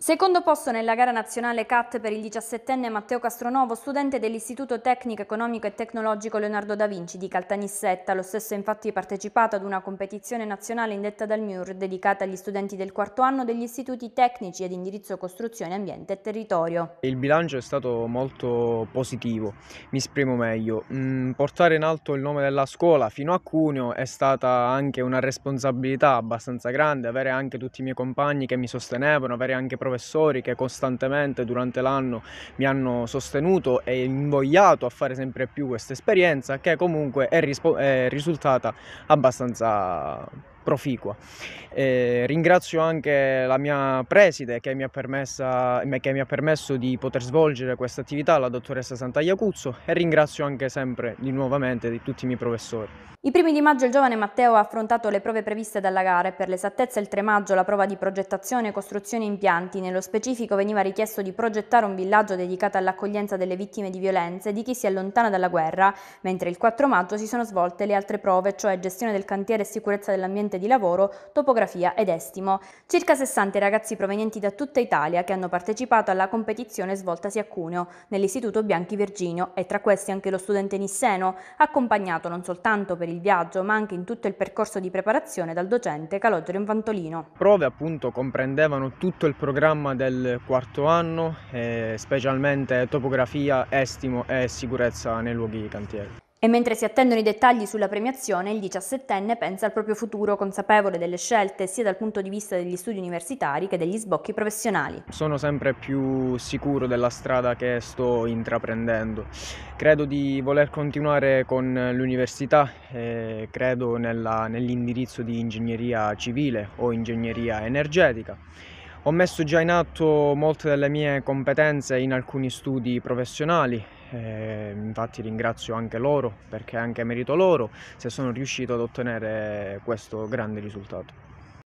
Secondo posto nella gara nazionale CAT per il 17enne Matteo Castronovo, studente dell'Istituto Tecnico Economico e Tecnologico Leonardo da Vinci di Caltanissetta. Lo stesso infatti è partecipato ad una competizione nazionale indetta dal MIUR dedicata agli studenti del quarto anno degli istituti tecnici ed indirizzo costruzione, ambiente e territorio. Il bilancio è stato molto positivo, mi esprimo meglio. Mm, portare in alto il nome della scuola fino a Cuneo è stata anche una responsabilità abbastanza grande, avere anche tutti i miei compagni che mi sostenevano, avere anche professori professori che costantemente durante l'anno mi hanno sostenuto e invogliato a fare sempre più questa esperienza che comunque è, rispo- è risultata abbastanza proficua. Eh, ringrazio anche la mia preside che mi, ha permessa, che mi ha permesso di poter svolgere questa attività, la dottoressa Santagliacuzzo, e ringrazio anche sempre di nuovamente di tutti i miei professori. I primi di maggio il giovane Matteo ha affrontato le prove previste dalla gara e per l'esattezza il 3 maggio la prova di progettazione, costruzione e impianti. Nello specifico veniva richiesto di progettare un villaggio dedicato all'accoglienza delle vittime di violenze e di chi si allontana dalla guerra, mentre il 4 maggio si sono svolte le altre prove, cioè gestione del cantiere e sicurezza dell'ambiente di lavoro, topografia ed estimo. Circa 60 ragazzi provenienti da tutta Italia che hanno partecipato alla competizione svoltasi a Cuneo, nell'Istituto Bianchi Virginio, e tra questi anche lo studente Nisseno, accompagnato non soltanto per il viaggio ma anche in tutto il percorso di preparazione dal docente Calogero Infantolino. Prove appunto comprendevano tutto il programma del quarto anno, eh, specialmente topografia, estimo e sicurezza nei luoghi cantieri. E mentre si attendono i dettagli sulla premiazione, il 17enne pensa al proprio futuro, consapevole delle scelte sia dal punto di vista degli studi universitari che degli sbocchi professionali. Sono sempre più sicuro della strada che sto intraprendendo. Credo di voler continuare con l'università, eh, credo nell'indirizzo di ingegneria civile o ingegneria energetica ho messo già in atto molte delle mie competenze in alcuni studi professionali, eh, infatti ringrazio anche loro perché è anche merito loro se sono riuscito ad ottenere questo grande risultato.